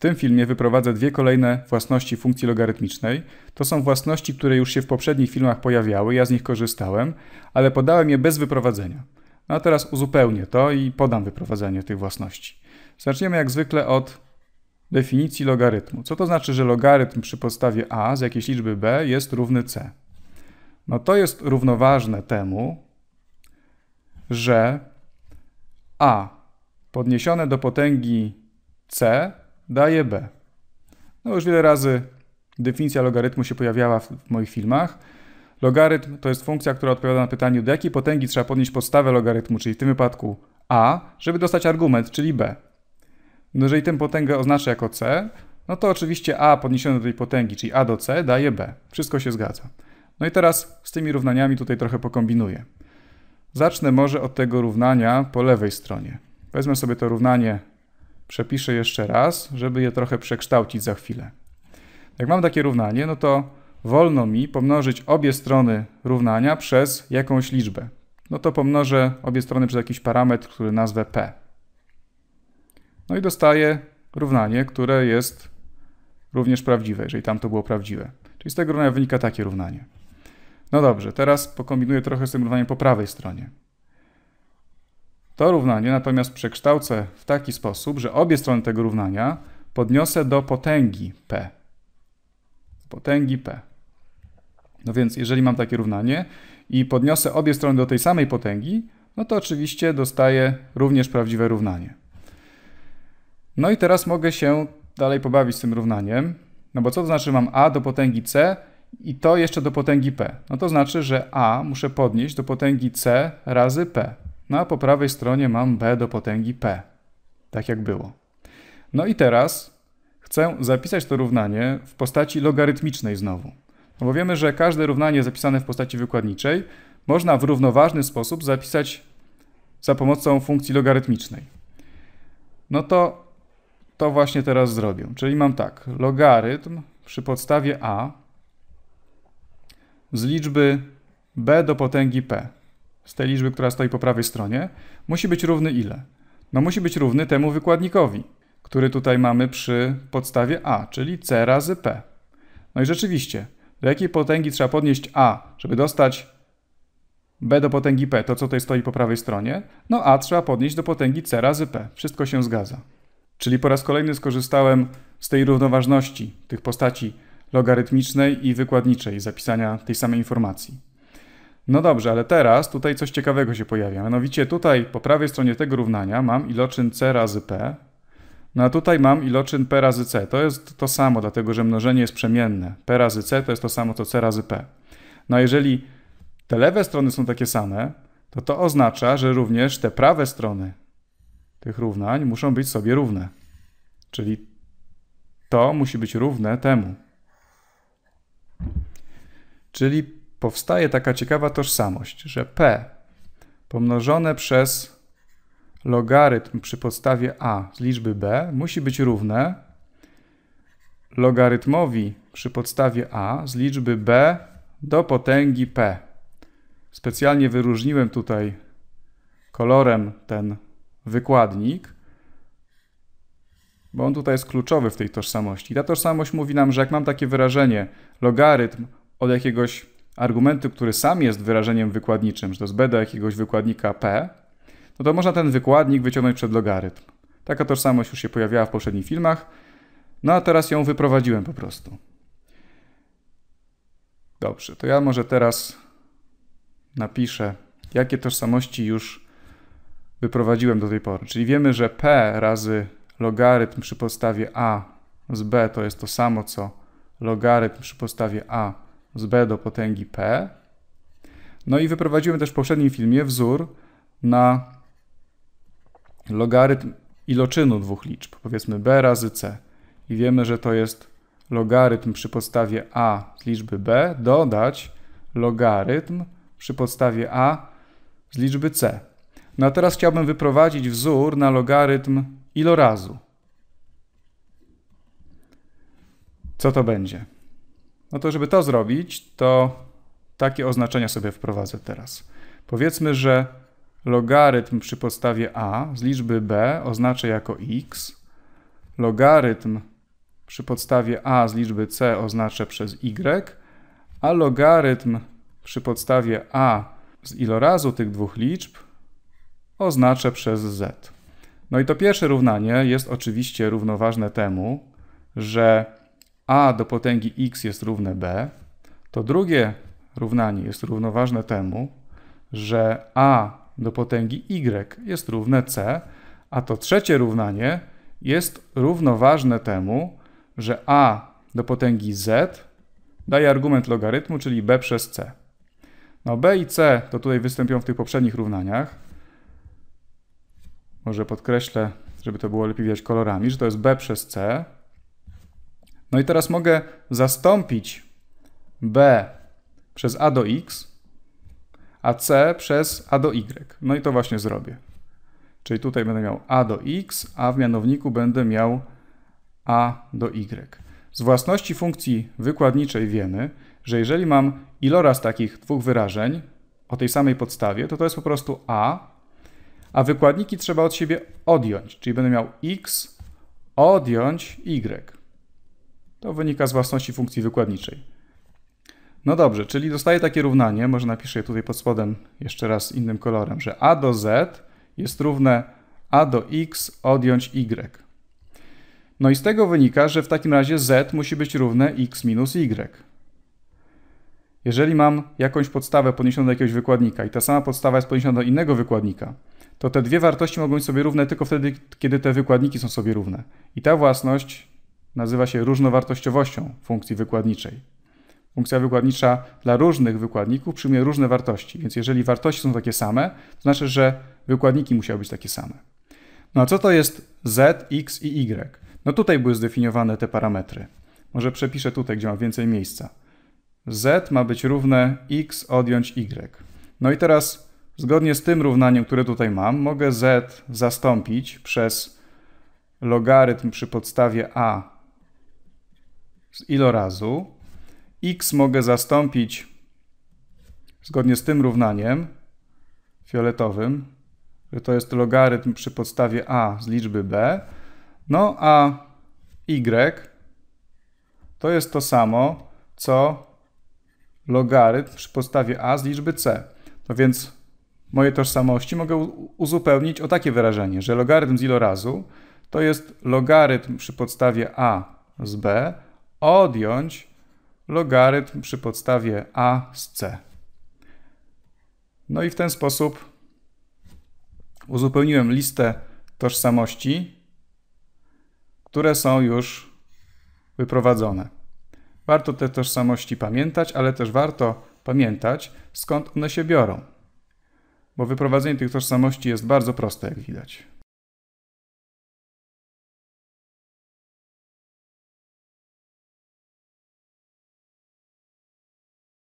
W tym filmie wyprowadzę dwie kolejne własności funkcji logarytmicznej. To są własności, które już się w poprzednich filmach pojawiały, ja z nich korzystałem, ale podałem je bez wyprowadzenia. No a teraz uzupełnię to i podam wyprowadzenie tych własności. Zaczniemy jak zwykle od definicji logarytmu. Co to znaczy, że logarytm przy podstawie a z jakiejś liczby b jest równy c? No to jest równoważne temu, że a podniesione do potęgi c daje b. No już wiele razy definicja logarytmu się pojawiała w, w moich filmach. Logarytm to jest funkcja, która odpowiada na pytanie, do jakiej potęgi trzeba podnieść podstawę logarytmu, czyli w tym wypadku a, żeby dostać argument, czyli b. No jeżeli tę potęgę oznaczę jako c, no to oczywiście a podniesione do tej potęgi, czyli a do c daje b. Wszystko się zgadza. No i teraz z tymi równaniami tutaj trochę pokombinuję. Zacznę może od tego równania po lewej stronie. Wezmę sobie to równanie przepiszę jeszcze raz, żeby je trochę przekształcić za chwilę. Jak mam takie równanie, no to wolno mi pomnożyć obie strony równania przez jakąś liczbę. No to pomnożę obie strony przez jakiś parametr, który nazwę p. No i dostaję równanie, które jest również prawdziwe, jeżeli tam to było prawdziwe. Czyli z tego równania wynika takie równanie. No dobrze, teraz pokombinuję trochę z tym równaniem po prawej stronie. To równanie natomiast przekształcę w taki sposób, że obie strony tego równania podniosę do potęgi p. Potęgi p. No więc jeżeli mam takie równanie i podniosę obie strony do tej samej potęgi, no to oczywiście dostaję również prawdziwe równanie. No i teraz mogę się dalej pobawić z tym równaniem, no bo co to znaczy mam a do potęgi c i to jeszcze do potęgi p? No to znaczy, że a muszę podnieść do potęgi c razy p no a po prawej stronie mam b do potęgi p, tak jak było. No i teraz chcę zapisać to równanie w postaci logarytmicznej znowu. No bo wiemy, że każde równanie zapisane w postaci wykładniczej można w równoważny sposób zapisać za pomocą funkcji logarytmicznej. No to to właśnie teraz zrobię. Czyli mam tak, logarytm przy podstawie a z liczby b do potęgi p z tej liczby, która stoi po prawej stronie, musi być równy ile? No musi być równy temu wykładnikowi, który tutaj mamy przy podstawie a, czyli c razy p. No i rzeczywiście, do jakiej potęgi trzeba podnieść a, żeby dostać b do potęgi p, to co tutaj stoi po prawej stronie? No a trzeba podnieść do potęgi c razy p. Wszystko się zgadza. Czyli po raz kolejny skorzystałem z tej równoważności tych postaci logarytmicznej i wykładniczej zapisania tej samej informacji. No dobrze, ale teraz tutaj coś ciekawego się pojawia. Mianowicie tutaj po prawej stronie tego równania mam iloczyn c razy p, no a tutaj mam iloczyn p razy c. To jest to samo, dlatego że mnożenie jest przemienne. p razy c to jest to samo co c razy p. No a jeżeli te lewe strony są takie same, to to oznacza, że również te prawe strony tych równań muszą być sobie równe. Czyli to musi być równe temu. Czyli powstaje taka ciekawa tożsamość, że p pomnożone przez logarytm przy podstawie a z liczby b musi być równe logarytmowi przy podstawie a z liczby b do potęgi p. Specjalnie wyróżniłem tutaj kolorem ten wykładnik, bo on tutaj jest kluczowy w tej tożsamości. Ta tożsamość mówi nam, że jak mam takie wyrażenie logarytm od jakiegoś argumentu, który sam jest wyrażeniem wykładniczym, że to jest b do jakiegoś wykładnika p, no to można ten wykładnik wyciągnąć przed logarytm. Taka tożsamość już się pojawiała w poprzednich filmach, no a teraz ją wyprowadziłem po prostu. Dobrze, to ja może teraz napiszę, jakie tożsamości już wyprowadziłem do tej pory. Czyli wiemy, że p razy logarytm przy podstawie a z b to jest to samo co logarytm przy podstawie a z b do potęgi p. No i wyprowadziłem też w poprzednim filmie wzór na logarytm iloczynu dwóch liczb, powiedzmy b razy c. I wiemy, że to jest logarytm przy podstawie a z liczby b dodać logarytm przy podstawie a z liczby c. No a teraz chciałbym wyprowadzić wzór na logarytm ilorazu. Co to będzie? No to żeby to zrobić, to takie oznaczenia sobie wprowadzę teraz. Powiedzmy, że logarytm przy podstawie a z liczby b oznaczę jako x, logarytm przy podstawie a z liczby c oznaczę przez y, a logarytm przy podstawie a z ilorazu tych dwóch liczb oznaczę przez z. No i to pierwsze równanie jest oczywiście równoważne temu, że a do potęgi x jest równe b, to drugie równanie jest równoważne temu, że a do potęgi y jest równe c, a to trzecie równanie jest równoważne temu, że a do potęgi z daje argument logarytmu, czyli b przez c. No b i c to tutaj występują w tych poprzednich równaniach. Może podkreślę, żeby to było lepiej widać kolorami, że to jest b przez c no i teraz mogę zastąpić B przez A do X, a C przez A do Y. No i to właśnie zrobię. Czyli tutaj będę miał A do X, a w mianowniku będę miał A do Y. Z własności funkcji wykładniczej wiemy, że jeżeli mam iloraz takich dwóch wyrażeń o tej samej podstawie, to to jest po prostu A, a wykładniki trzeba od siebie odjąć, czyli będę miał X odjąć Y. To wynika z własności funkcji wykładniczej. No dobrze, czyli dostaję takie równanie, może napiszę je tutaj pod spodem jeszcze raz innym kolorem, że a do z jest równe a do x odjąć y. No i z tego wynika, że w takim razie z musi być równe x minus y. Jeżeli mam jakąś podstawę podniesioną do jakiegoś wykładnika i ta sama podstawa jest podniesiona do innego wykładnika, to te dwie wartości mogą być sobie równe tylko wtedy, kiedy te wykładniki są sobie równe. I ta własność nazywa się różnowartościowością funkcji wykładniczej. Funkcja wykładnicza dla różnych wykładników przyjmuje różne wartości, więc jeżeli wartości są takie same, to znaczy, że wykładniki musiały być takie same. No a co to jest z, x i y? No tutaj były zdefiniowane te parametry. Może przepiszę tutaj, gdzie mam więcej miejsca. z ma być równe x odjąć y. No i teraz zgodnie z tym równaniem, które tutaj mam, mogę z zastąpić przez logarytm przy podstawie a z ilorazu. x mogę zastąpić zgodnie z tym równaniem fioletowym, że to jest logarytm przy podstawie a z liczby b. No a y to jest to samo, co logarytm przy podstawie a z liczby c. No więc moje tożsamości mogę uzupełnić o takie wyrażenie, że logarytm z ilorazu to jest logarytm przy podstawie a z b odjąć logarytm przy podstawie a z c. No i w ten sposób uzupełniłem listę tożsamości, które są już wyprowadzone. Warto te tożsamości pamiętać, ale też warto pamiętać, skąd one się biorą, bo wyprowadzenie tych tożsamości jest bardzo proste, jak widać.